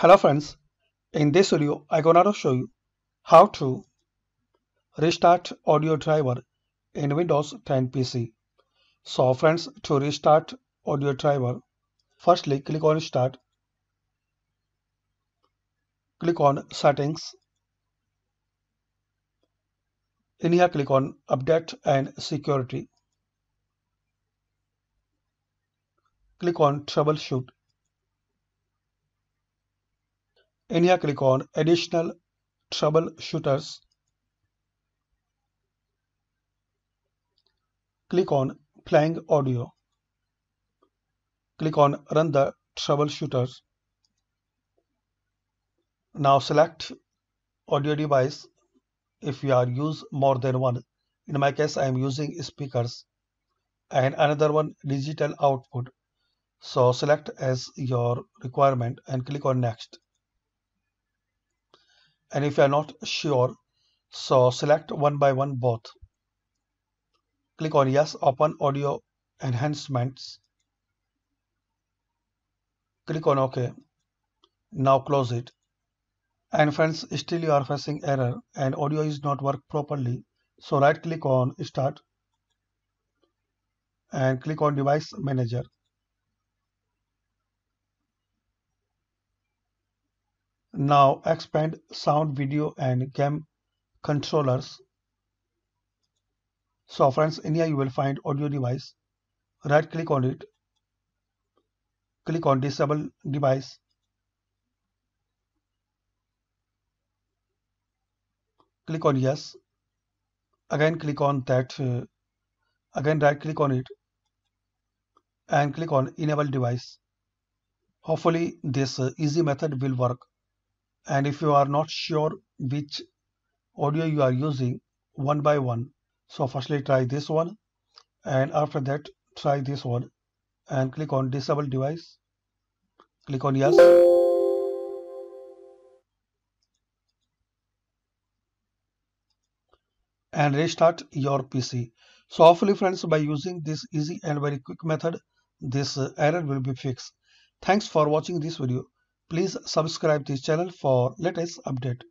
Hello friends, in this video I gonna show you how to restart audio driver in Windows 10 PC. So friends to restart audio driver, firstly click on start, click on settings, in here click on update and security, click on troubleshoot ENIAC record additional troubleshooters. Click on playing audio. Click on run the troubleshooters. Now select audio device if you are use more than one. In my case, I am using speakers and another one digital output. So select as your requirement and click on next and if you are not sure so select one by one both. Click on yes open audio enhancements. Click on OK. Now close it. And friends still you are facing error and audio is not work properly. So right click on start and click on device manager. Now expand sound, video and Game controllers. So friends, in here you will find audio device. Right click on it. Click on disable device. Click on yes. Again click on that. Uh, again right click on it and click on enable device. Hopefully this uh, easy method will work and if you are not sure which audio you are using one by one so firstly try this one and after that try this one and click on disable device click on yes and restart your PC so hopefully friends by using this easy and very quick method this uh, error will be fixed thanks for watching this video Please subscribe this channel for latest update.